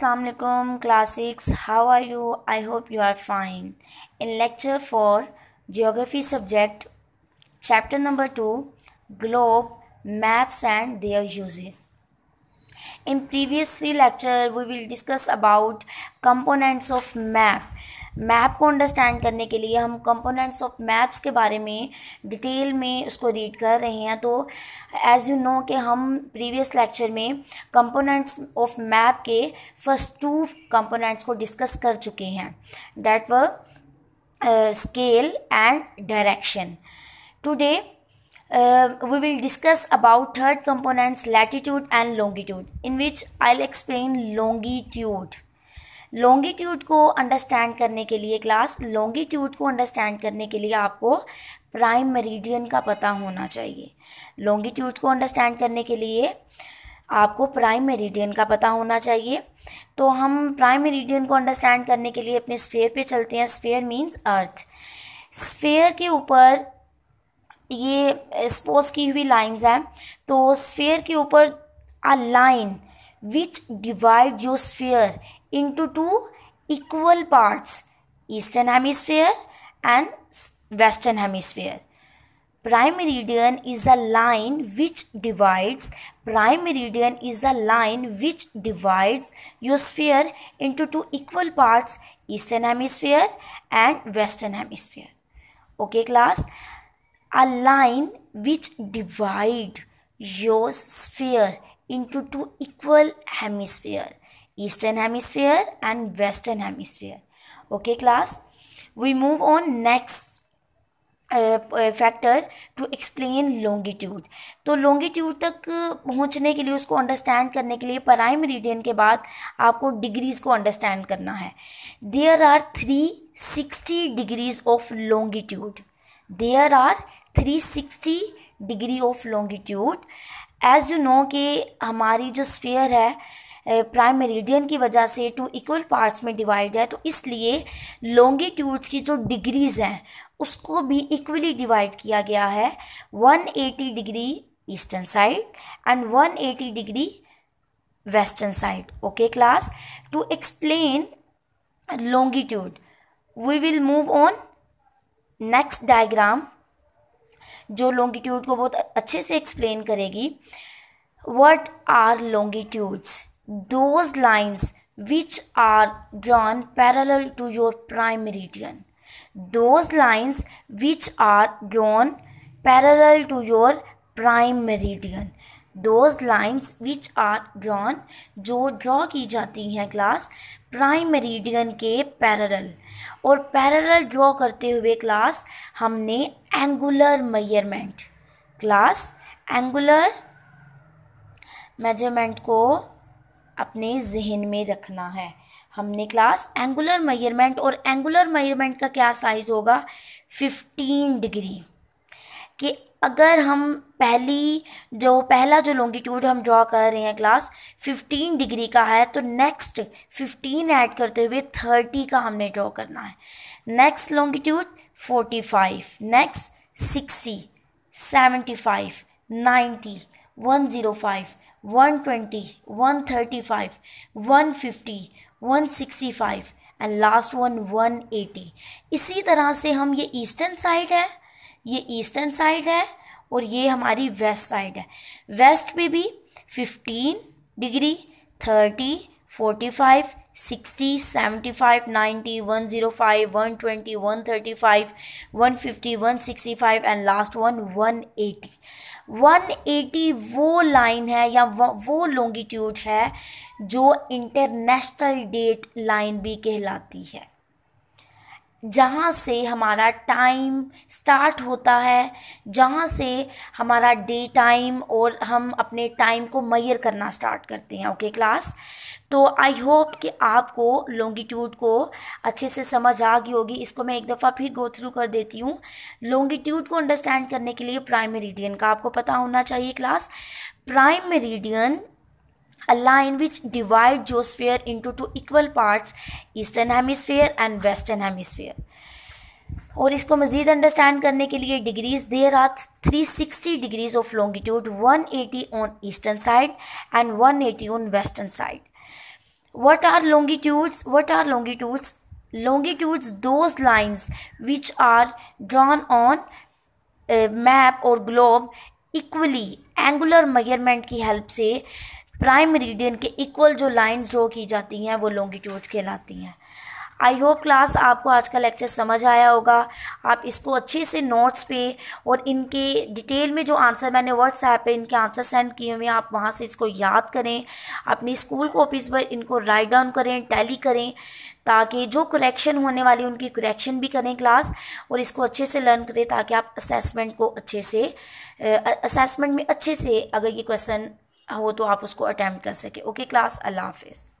Assalamualaikum classics how are you I hope you are fine in lecture 4 geography subject chapter number 2 globe maps and their uses in previous three lecture we will discuss about components of map map को understand करने के लिए हम components of maps के बारे में detail में उसको रीड कर रहे हैं तो एज़ यू नो कि हम प्रीवियस लेक्चर में कंपोनेंट्स ऑफ मैप के फर्स्ट टू कंपोनेंट्स को डिस्कस कर चुके हैं डेट व scale and direction today uh, we will discuss about third components latitude and longitude in which i'll explain longitude longitude को अंडरस्टैंड करने के लिए क्लास लॉन्गिट्यूड को अंडरस्टैंड करने के लिए आपको प्राइम मेरिडियन का पता होना चाहिए लॉन्गिट्यूड को अंडरस्टैंड करने के लिए आपको प्राइम मेरिडियन का पता होना चाहिए तो हम प्राइम मेरिडियन को अंडरस्टैंड करने के लिए अपने स्फेयर पे चलते हैं स्फेयर मींस अर्थ स्फेयर के ऊपर ये स्पोज की हुई लाइंस हैं तो स्फेयर के ऊपर a line which divide your sphere into two equal parts eastern hemisphere and western hemisphere prime meridian is a line which divides prime meridian is a line which divides your sphere into two equal parts eastern hemisphere and western hemisphere okay class a line which divide your sphere into two equal hemisphere Eastern Hemisphere and Western Hemisphere. Okay class, we move on next factor to explain longitude तो longitude तक uh, पहुंचने के लिए उसको understand करने के लिए prime reason के बाद आपको डिग्रीज़ को अंडरस्टैंड करना है there are three sixty degrees of longitude there are three sixty degree of longitude as you know कि हमारी जो स्फेयर है प्राइम मेरिडियन की वजह से टू इक्वल पार्ट्स में डिवाइड है तो इसलिए लॉन्गिट्यूड्स की जो डिग्रीज़ हैं उसको भी इक्वली डिवाइड किया गया है 180 degree eastern side and 180 degree western side okay class to explain longitude we will move on next diagram जो लॉन्गिट्यूड को बहुत अच्छे से एक्सप्लेन करेगी what are longitudes those lines which are drawn parallel to your prime meridian those lines which are drawn parallel to your prime meridian those lines which are drawn जो draw की जाती हैं class prime meridian के parallel और parallel draw करते हुए class हमने angular measurement class angular measurement को अपने जहन में रखना है हमने क्लास एंगुलर मेजरमेंट और एंगुलर मेजरमेंट का क्या साइज़ होगा फिफ्टीन डिग्री कि अगर हम पहली जो पहला जो लॉन्गिट्यूड हम ड्रॉ कर रहे हैं क्लास 15 डिग्री का है तो नेक्स्ट 15 ऐड करते हुए 30 का हमने ड्रॉ करना है next longitude 45 next 60 75 90 105 one twenty one thirty five one fifty one sixty five and last one one eighty इसी तरह से हम ये ईस्टर्न साइड है ये ईस्टर्न साइड है और ये हमारी वेस्ट साइड है वेस्ट पे भी fifteen degree thirty forty five sixty seventy five ninety one zero five one twenty one thirty five one fifty one sixty five and last one one eighty 180 वो line है या वो longitude है जो international date line भी कहलाती है जहाँ से हमारा टाइम स्टार्ट होता है जहाँ से हमारा डे टाइम और हम अपने टाइम को मैयर करना स्टार्ट करते हैं ओके क्लास तो आई होप कि आपको लॉन्गिट्यूड को अच्छे से समझ आ गई होगी इसको मैं एक दफ़ा फिर गो थ्रू कर देती हूँ लोंगीट्यूड को अंडरस्टैंड करने के लिए प्राइम मेरिडियन का आपको पता होना चाहिए class prime meridian line which divide जो sphere into two equal parts eastern hemisphere and western hemisphere और इसको मज़ीद अंडरस्टैंड करने के लिए degrees there are sixty degrees of longitude one eighty on eastern side and one eighty on western side what are longitudes what are longitudes longitudes those lines which are drawn on a map or globe equally angular measurement की help से prime meridian के equal जो lines draw की जाती हैं वो longitudes कहलाती हैं आई होप क्लास आपको आज का लेक्चर समझ आया होगा आप इसको अच्छे से नोट्स पे और इनके डिटेल में जो आंसर मैंने व्हाट्सएप पे इनके आंसर सेंड किए हुए आप वहाँ से इसको याद करें अपनी स्कूल कॉपीज़ पर इनको राइट डाउन करें टैली करें ताकि जो करेक्शन होने वाली उनकी करेक्शन भी करें क्लास और इसको अच्छे से लर्न करें ताकि आप असेसमेंट को अच्छे से असेसमेंट में अच्छे से अगर ये क्वेश्चन हो तो आप उसको अटैम्प्ट कर सकें ओके क्लास अल्लाह हाफिज़